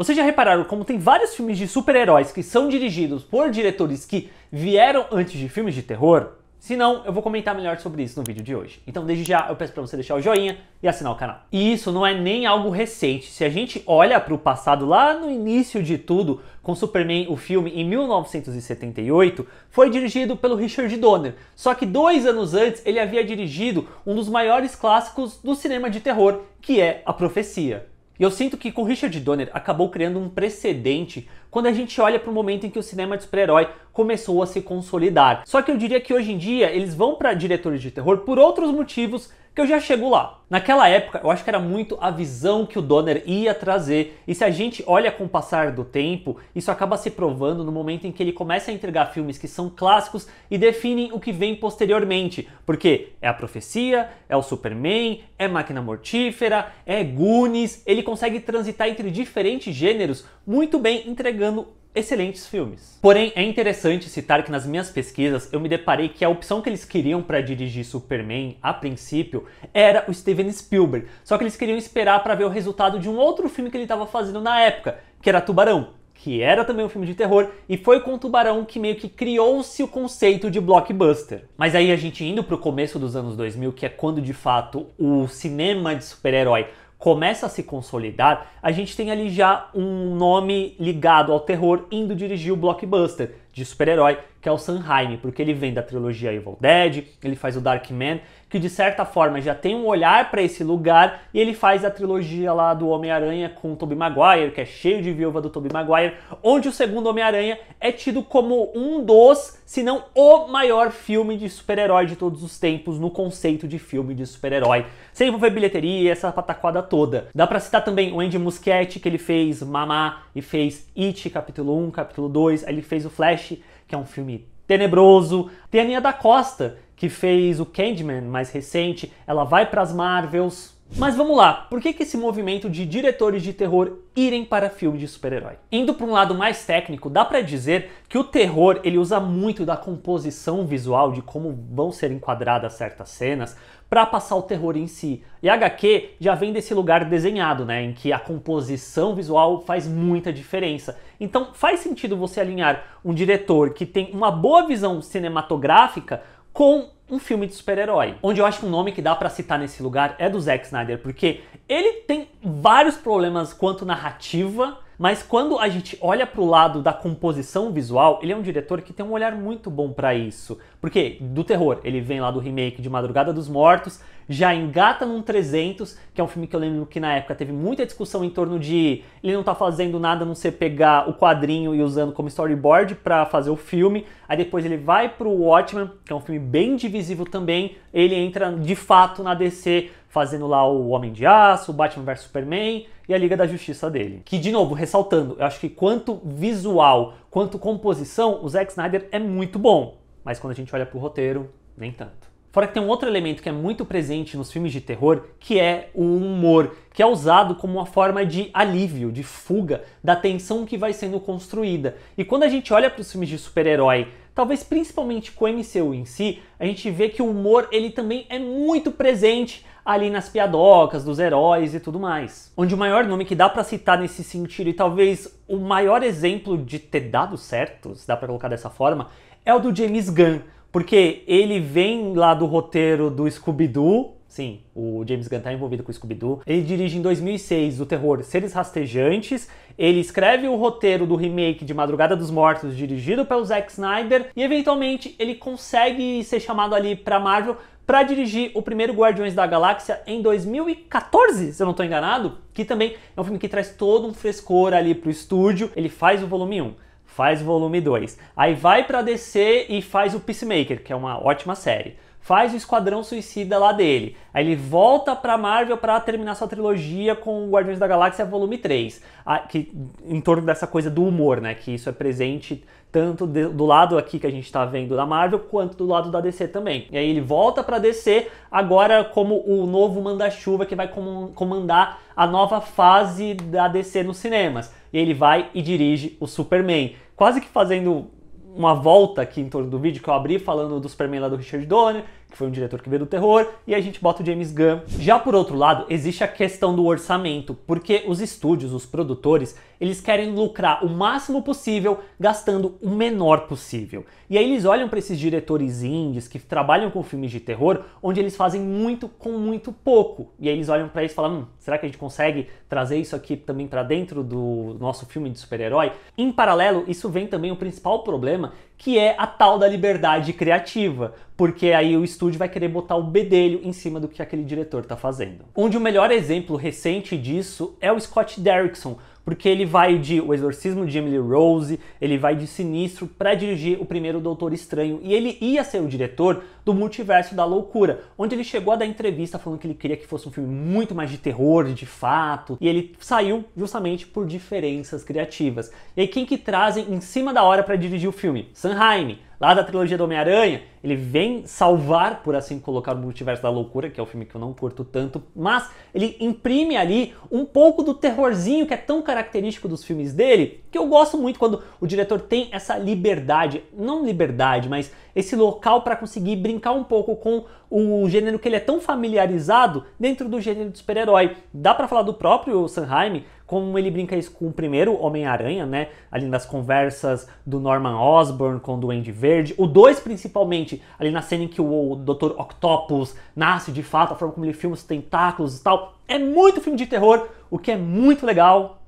Vocês já repararam como tem vários filmes de super-heróis que são dirigidos por diretores que vieram antes de filmes de terror? Se não, eu vou comentar melhor sobre isso no vídeo de hoje. Então, desde já, eu peço para você deixar o joinha e assinar o canal. E isso não é nem algo recente. Se a gente olha para o passado, lá no início de tudo, com Superman, o filme, em 1978, foi dirigido pelo Richard Donner. Só que dois anos antes, ele havia dirigido um dos maiores clássicos do cinema de terror, que é A Profecia. E eu sinto que com Richard Donner acabou criando um precedente quando a gente olha para o momento em que o cinema de super-herói começou a se consolidar. Só que eu diria que hoje em dia eles vão para diretores de terror por outros motivos que eu já chego lá. Naquela época, eu acho que era muito a visão que o Donner ia trazer, e se a gente olha com o passar do tempo, isso acaba se provando no momento em que ele começa a entregar filmes que são clássicos e definem o que vem posteriormente, porque é a profecia, é o Superman, é Máquina Mortífera, é Goonies, ele consegue transitar entre diferentes gêneros muito bem entregando excelentes filmes. Porém, é interessante citar que nas minhas pesquisas eu me deparei que a opção que eles queriam para dirigir Superman, a princípio, era o Steven Spielberg. Só que eles queriam esperar para ver o resultado de um outro filme que ele estava fazendo na época, que era Tubarão, que era também um filme de terror, e foi com Tubarão que meio que criou-se o conceito de blockbuster. Mas aí a gente indo para o começo dos anos 2000, que é quando de fato o cinema de super-herói começa a se consolidar, a gente tem ali já um nome ligado ao terror indo dirigir o blockbuster de super-herói, que é o Sanheim, porque ele vem da trilogia Evil Dead, ele faz o Darkman, que de certa forma já tem um olhar para esse lugar, e ele faz a trilogia lá do Homem-Aranha com o Tobey Maguire, que é cheio de viúva do Tobey Maguire, onde o segundo Homem-Aranha é tido como um dos, se não o maior filme de super-herói de todos os tempos no conceito de filme de super-herói, sem envolver bilheteria e essa pataquada toda. Dá para citar também o Andy Muschietti, que ele fez Mamá e fez It, capítulo 1, capítulo 2, ele fez o Flash que é um filme tenebroso. Tem a Nia da Costa, que fez o Candyman mais recente. Ela vai para as Marvels. Mas vamos lá, por que, que esse movimento de diretores de terror irem para filme de super-herói? Indo para um lado mais técnico, dá para dizer que o terror ele usa muito da composição visual, de como vão ser enquadradas certas cenas, para passar o terror em si. E HQ já vem desse lugar desenhado, né, em que a composição visual faz muita diferença. Então faz sentido você alinhar um diretor que tem uma boa visão cinematográfica com um filme de super-herói. Onde eu acho que um nome que dá para citar nesse lugar é do Zack Snyder, porque ele tem vários problemas quanto narrativa, mas quando a gente olha para o lado da composição visual, ele é um diretor que tem um olhar muito bom para isso. Porque do terror, ele vem lá do remake de Madrugada dos Mortos, já engata num 300, que é um filme que eu lembro que na época teve muita discussão em torno de ele não tá fazendo nada a não ser pegar o quadrinho e usando como storyboard para fazer o filme. Aí depois ele vai pro Watchmen, que é um filme bem divisível também, ele entra de fato na DC fazendo lá o Homem de Aço, o Batman vs Superman e a Liga da Justiça dele. Que, de novo, ressaltando, eu acho que quanto visual, quanto composição, o Zack Snyder é muito bom. Mas quando a gente olha pro roteiro, nem tanto. Fora que tem um outro elemento que é muito presente nos filmes de terror, que é o humor, que é usado como uma forma de alívio, de fuga da tensão que vai sendo construída. E quando a gente olha para os filmes de super-herói, talvez principalmente com o MCU em si, a gente vê que o humor ele também é muito presente ali nas piadocas dos heróis e tudo mais. Onde o maior nome que dá para citar nesse sentido e talvez o maior exemplo de ter dado certo, se dá para colocar dessa forma, é o do James Gunn porque ele vem lá do roteiro do Scooby-Doo, Sim, o James Gunn tá envolvido com o Scooby-Doo. Ele dirige em 2006 o terror Seres Rastejantes. Ele escreve o roteiro do remake de Madrugada dos Mortos, dirigido pelo Zack Snyder. E eventualmente ele consegue ser chamado ali para Marvel para dirigir o primeiro Guardiões da Galáxia em 2014, se eu não estou enganado. Que também é um filme que traz todo um frescor ali para o estúdio. Ele faz o volume 1 faz volume 2. Aí vai para DC e faz o Peacemaker, que é uma ótima série. Faz o Esquadrão Suicida lá dele. Aí ele volta para Marvel para terminar sua trilogia com Guardiões da Galáxia volume 3, ah, que em torno dessa coisa do humor, né, que isso é presente tanto de, do lado aqui que a gente está vendo da Marvel, quanto do lado da DC também. E aí ele volta para DC agora como o novo manda-chuva que vai comandar a nova fase da DC nos cinemas. E ele vai e dirige o Superman, quase que fazendo uma volta aqui em torno do vídeo que eu abri falando do Superman lá do Richard Donner, que foi um diretor que veio do terror, e a gente bota o James Gunn. Já por outro lado, existe a questão do orçamento, porque os estúdios, os produtores, eles querem lucrar o máximo possível gastando o menor possível. E aí eles olham para esses diretores indies que trabalham com filmes de terror, onde eles fazem muito com muito pouco. E aí eles olham para isso e falam: hum, será que a gente consegue trazer isso aqui também para dentro do nosso filme de super-herói? Em paralelo, isso vem também o principal problema que é a tal da liberdade criativa, porque aí o estúdio vai querer botar o bedelho em cima do que aquele diretor está fazendo. Onde o melhor exemplo recente disso é o Scott Derrickson, porque ele vai de O Exorcismo de Emily Rose, ele vai de Sinistro para dirigir o primeiro Doutor Estranho e ele ia ser o diretor do Multiverso da Loucura, onde ele chegou a dar entrevista falando que ele queria que fosse um filme muito mais de terror, de fato, e ele saiu justamente por diferenças criativas. E aí quem que trazem em cima da hora para dirigir o filme? Sanheim lá da trilogia do Homem-Aranha, ele vem salvar, por assim colocar, o Multiverso da Loucura, que é o filme que eu não curto tanto, mas ele imprime ali um pouco do terrorzinho que é tão característico dos filmes dele, que eu gosto muito quando o diretor tem essa liberdade, não liberdade, mas esse local para conseguir brincar um pouco com o gênero que ele é tão familiarizado dentro do gênero do super-herói. Dá para falar do próprio Sanheim, como ele brinca isso com o primeiro Homem-Aranha, né? Ali nas conversas do Norman Osborn com o Duende Verde. O dois principalmente, ali na cena em que o Dr. Octopus nasce de fato, a forma como ele filma os tentáculos e tal. É muito filme de terror, o que é muito legal.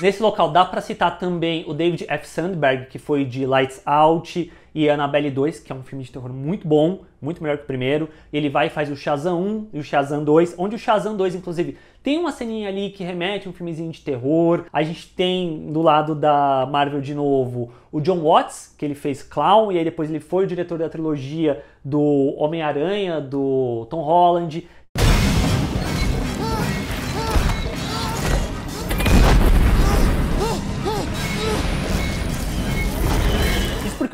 Nesse local dá para citar também o David F. Sandberg, que foi de Lights Out e Annabelle 2, que é um filme de terror muito bom, muito melhor que o primeiro. Ele vai e faz o Shazam 1 e o Shazam 2, onde o Shazam 2, inclusive, tem uma ceninha ali que remete a um filmezinho de terror. A gente tem do lado da Marvel de novo o John Watts, que ele fez Clown, e aí depois ele foi o diretor da trilogia do Homem-Aranha, do Tom Holland.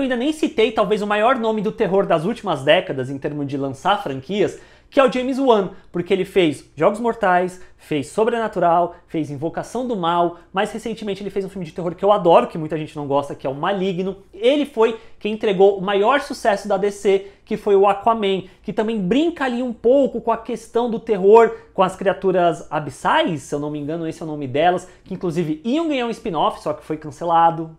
eu ainda nem citei, talvez o maior nome do terror das últimas décadas em termos de lançar franquias, que é o James Wan, porque ele fez Jogos Mortais, fez Sobrenatural, fez Invocação do Mal, mais recentemente ele fez um filme de terror que eu adoro, que muita gente não gosta, que é o Maligno. Ele foi quem entregou o maior sucesso da DC, que foi o Aquaman, que também brinca ali um pouco com a questão do terror, com as criaturas abissais, se eu não me engano, esse é o nome delas, que inclusive iam ganhar um spin-off, só que foi cancelado,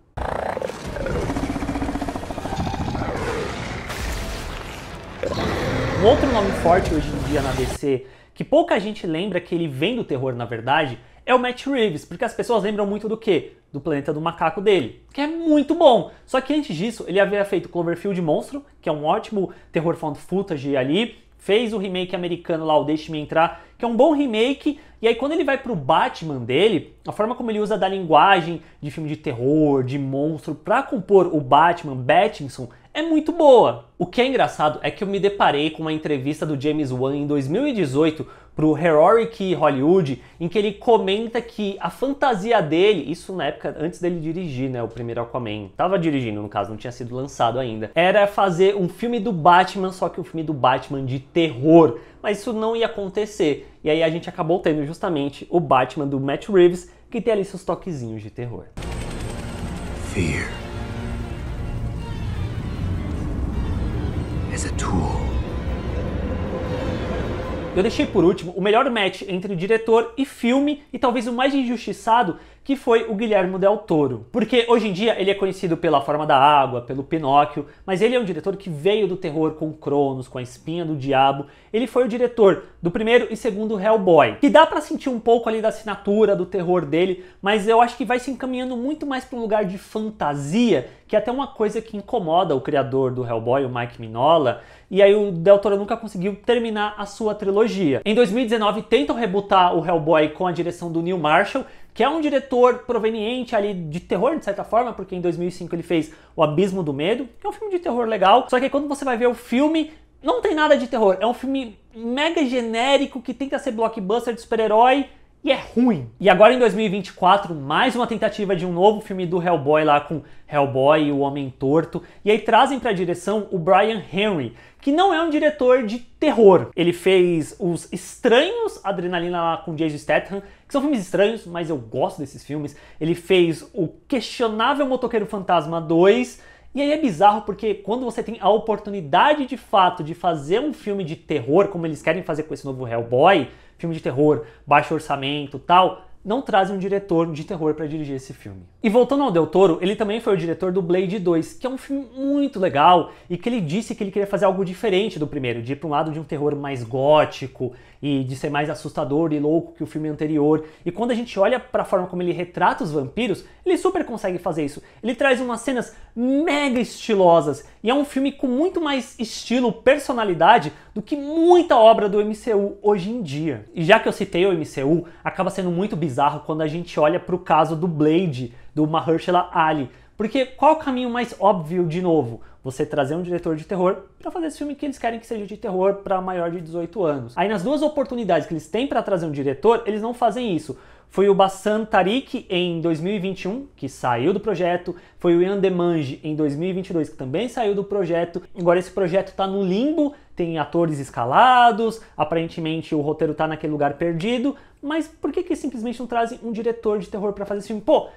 Um outro nome forte hoje em dia na DC, que pouca gente lembra que ele vem do terror na verdade, é o Matt Reeves, porque as pessoas lembram muito do quê? Do Planeta do Macaco dele, que é muito bom. Só que antes disso, ele havia feito Cloverfield Monstro, que é um ótimo terror found footage ali, fez o remake americano lá, o Deixe-me Entrar, que é um bom remake, e aí quando ele vai pro Batman dele, a forma como ele usa da linguagem de filme de terror, de monstro, pra compor o Batman, Batinson, é muito boa. O que é engraçado é que eu me deparei com uma entrevista do James Wan em 2018 para o Heroic Hollywood, em que ele comenta que a fantasia dele, isso na época antes dele dirigir, né, o primeiro Aquaman, tava dirigindo no caso, não tinha sido lançado ainda, era fazer um filme do Batman, só que um filme do Batman de terror, mas isso não ia acontecer. E aí a gente acabou tendo justamente o Batman do Matt Reeves, que tem ali seus toquezinhos de terror. Fear. Eu deixei por último o melhor match entre diretor e filme e talvez o mais injustiçado que foi o Guilhermo Del Toro. Porque hoje em dia ele é conhecido pela Forma da Água, pelo Pinóquio, mas ele é um diretor que veio do terror com Cronos, com a Espinha do Diabo. Ele foi o diretor do primeiro e segundo Hellboy, que dá para sentir um pouco ali da assinatura do terror dele, mas eu acho que vai se encaminhando muito mais para um lugar de fantasia, que é até uma coisa que incomoda o criador do Hellboy, o Mike Minola, e aí o Del Toro nunca conseguiu terminar a sua trilogia. Em 2019 tentam rebutar o Hellboy com a direção do Neil Marshall que é um diretor proveniente ali de terror, de certa forma, porque em 2005 ele fez O Abismo do Medo, que é um filme de terror legal, só que quando você vai ver o filme, não tem nada de terror, é um filme mega genérico que tenta ser blockbuster de super-herói, e é ruim. E agora em 2024, mais uma tentativa de um novo filme do Hellboy lá com Hellboy e o Homem Torto, e aí trazem para a direção o Brian Henry, que não é um diretor de terror. Ele fez os Estranhos, Adrenalina lá com Jason Statham, que são filmes estranhos, mas eu gosto desses filmes. Ele fez o Questionável Motoqueiro Fantasma 2, e aí é bizarro porque quando você tem a oportunidade de fato de fazer um filme de terror, como eles querem fazer com esse novo Hellboy, filme de terror, baixo orçamento tal, não trazem um diretor de terror para dirigir esse filme. E voltando ao Del Toro, ele também foi o diretor do Blade 2, que é um filme muito legal e que ele disse que ele queria fazer algo diferente do primeiro, de ir para um lado de um terror mais gótico e de ser mais assustador e louco que o filme anterior. E quando a gente olha para a forma como ele retrata os vampiros, ele super consegue fazer isso. Ele traz umas cenas mega estilosas e é um filme com muito mais estilo, personalidade do que muita obra do MCU hoje em dia. E já que eu citei o MCU, acaba sendo muito bizarro bizarro quando a gente olha para o caso do Blade, do Mahershala Ali. Porque qual o caminho mais óbvio de novo? Você trazer um diretor de terror para fazer esse filme que eles querem que seja de terror para maior de 18 anos. Aí nas duas oportunidades que eles têm para trazer um diretor, eles não fazem isso foi o Bassan Tariq em 2021, que saiu do projeto, foi o Ian Demange em 2022, que também saiu do projeto. Agora esse projeto está no limbo, tem atores escalados, aparentemente o roteiro está naquele lugar perdido, mas por que que simplesmente não trazem um diretor de terror para fazer esse filme? Pô,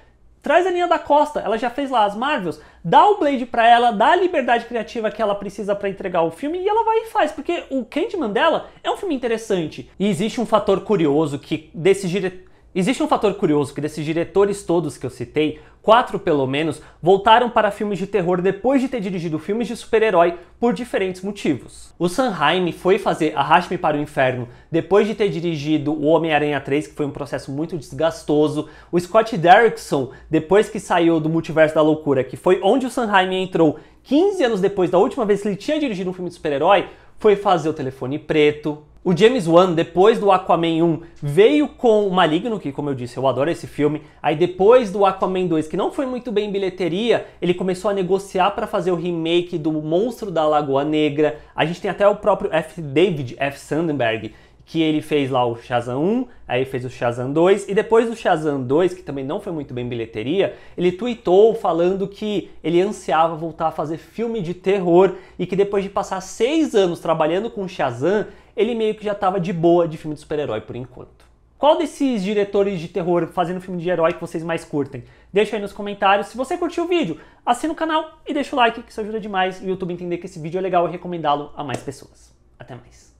traz a Nina da Costa, ela já fez lá as Marvels, dá o Blade para ela, dá a liberdade criativa que ela precisa para entregar o filme e ela vai e faz, porque o Candyman dela é um filme interessante. E existe um fator curioso que desses diretores Existe um fator curioso que desses diretores todos que eu citei, quatro pelo menos, voltaram para filmes de terror depois de ter dirigido filmes de super-herói por diferentes motivos. O Sanheim foi fazer Arraste-me para o Inferno depois de ter dirigido O Homem-Aranha 3, que foi um processo muito desgastoso. O Scott Derrickson, depois que saiu do Multiverso da Loucura, que foi onde o Sanheim entrou 15 anos depois da última vez que ele tinha dirigido um filme de super-herói, foi fazer O Telefone Preto, o James Wan, depois do Aquaman 1, veio com o Maligno, que como eu disse, eu adoro esse filme. Aí depois do Aquaman 2, que não foi muito bem em bilheteria, ele começou a negociar para fazer o remake do Monstro da Lagoa Negra. A gente tem até o próprio F. David F. Sandberg, que ele fez lá o Shazam 1, aí fez o Shazam 2, e depois do Shazam 2, que também não foi muito bem bilheteria, ele tweetou falando que ele ansiava voltar a fazer filme de terror e que depois de passar seis anos trabalhando com Shazam, ele meio que já estava de boa de filme de super-herói por enquanto. Qual desses diretores de terror fazendo filme de herói que vocês mais curtem? Deixa aí nos comentários. Se você curtiu o vídeo, assina o canal e deixa o like, que isso ajuda demais o YouTube entender que esse vídeo é legal e recomendá-lo a mais pessoas. Até mais.